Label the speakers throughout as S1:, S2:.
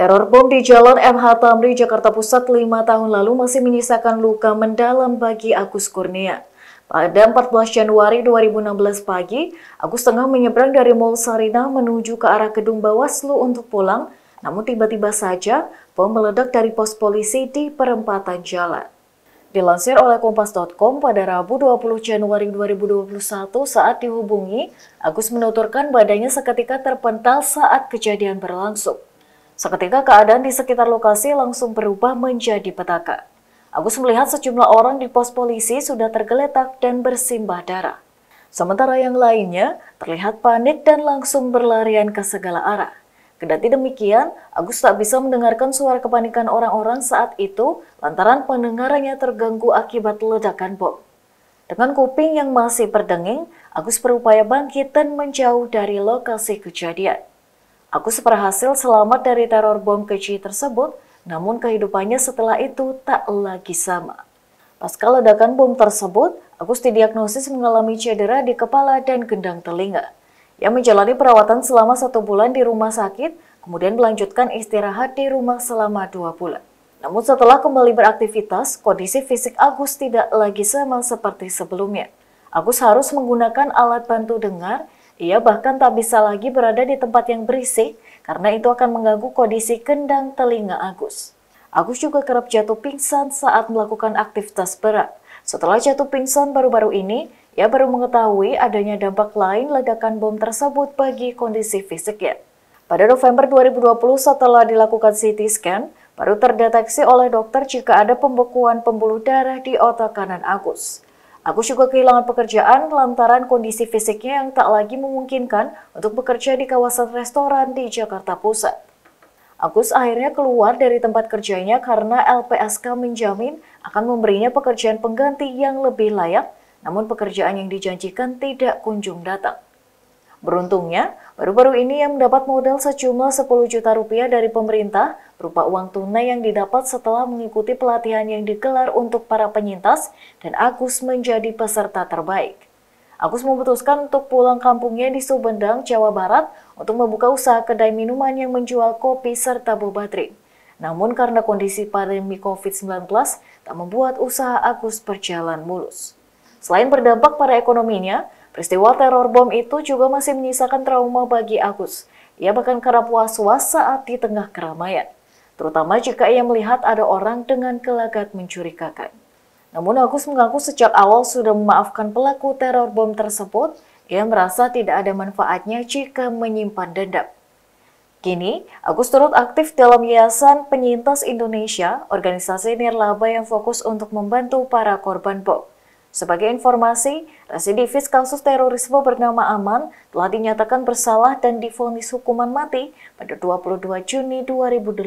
S1: Teror bom di Jalan MH Tamri, Jakarta Pusat lima tahun lalu masih menyisakan luka mendalam bagi Agus Kurnia. Pada 14 Januari 2016 pagi, Agus tengah menyeberang dari Mall Sarina menuju ke arah gedung Bawaslu untuk pulang, namun tiba-tiba saja bom meledak dari pos polisi di perempatan jalan. Dilansir oleh Kompas.com pada Rabu 20 Januari 2021 saat dihubungi, Agus menuturkan badannya seketika terpental saat kejadian berlangsung. Seketika keadaan di sekitar lokasi langsung berubah menjadi petaka. Agus melihat sejumlah orang di pos polisi sudah tergeletak dan bersimbah darah. Sementara yang lainnya terlihat panik dan langsung berlarian ke segala arah. Kendati demikian, Agus tak bisa mendengarkan suara kepanikan orang-orang saat itu lantaran pendengarannya terganggu akibat ledakan bom. Dengan kuping yang masih berdenging, Agus berupaya bangkit dan menjauh dari lokasi kejadian. Aku berhasil selamat dari teror bom keji tersebut, namun kehidupannya setelah itu tak lagi sama. Pasca ledakan bom tersebut, Agus didiagnosis mengalami cedera di kepala dan gendang telinga. Ia menjalani perawatan selama satu bulan di rumah sakit, kemudian melanjutkan istirahat di rumah selama dua bulan. Namun setelah kembali beraktivitas, kondisi fisik Agus tidak lagi sama seperti sebelumnya. Agus harus menggunakan alat bantu dengar ia bahkan tak bisa lagi berada di tempat yang berisik karena itu akan mengganggu kondisi kendang telinga Agus. Agus juga kerap jatuh pingsan saat melakukan aktivitas berat. Setelah jatuh pingsan baru-baru ini, ia baru mengetahui adanya dampak lain ledakan bom tersebut bagi kondisi fisiknya. Pada November 2020 setelah dilakukan CT scan, baru terdeteksi oleh dokter jika ada pembekuan pembuluh darah di otak kanan Agus. Agus juga kehilangan pekerjaan lantaran kondisi fisiknya yang tak lagi memungkinkan untuk bekerja di kawasan restoran di Jakarta Pusat. Agus akhirnya keluar dari tempat kerjanya karena LPSK menjamin akan memberinya pekerjaan pengganti yang lebih layak, namun pekerjaan yang dijanjikan tidak kunjung datang. Beruntungnya, baru-baru ini ia mendapat modal sejumlah 10 juta rupiah dari pemerintah berupa uang tunai yang didapat setelah mengikuti pelatihan yang digelar untuk para penyintas dan Agus menjadi peserta terbaik. Agus memutuskan untuk pulang kampungnya di Subendang, Jawa Barat untuk membuka usaha kedai minuman yang menjual kopi serta boba drink. Namun karena kondisi pandemi COVID-19 tak membuat usaha Agus berjalan mulus. Selain berdampak pada ekonominya, Peristiwa teror bom itu juga masih menyisakan trauma bagi Agus. Ia bahkan kerap was-was saat di tengah keramaian, terutama jika ia melihat ada orang dengan kelagat mencurigakan. Namun Agus mengaku sejak awal sudah memaafkan pelaku teror bom tersebut, ia merasa tidak ada manfaatnya jika menyimpan dendam. Kini, Agus turut aktif dalam Yayasan Penyintas Indonesia, organisasi nirlaba yang fokus untuk membantu para korban bom. Sebagai informasi, residivis kasus terorisme bernama Aman telah dinyatakan bersalah dan difonis hukuman mati pada 22 Juni 2018.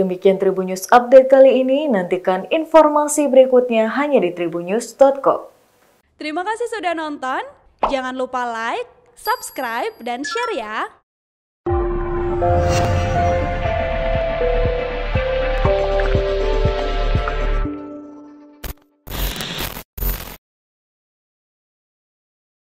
S1: Demikian Tribunnews Update kali ini, nantikan informasi berikutnya hanya di tribunnews.com. Terima kasih sudah nonton, jangan lupa like, subscribe, dan share ya!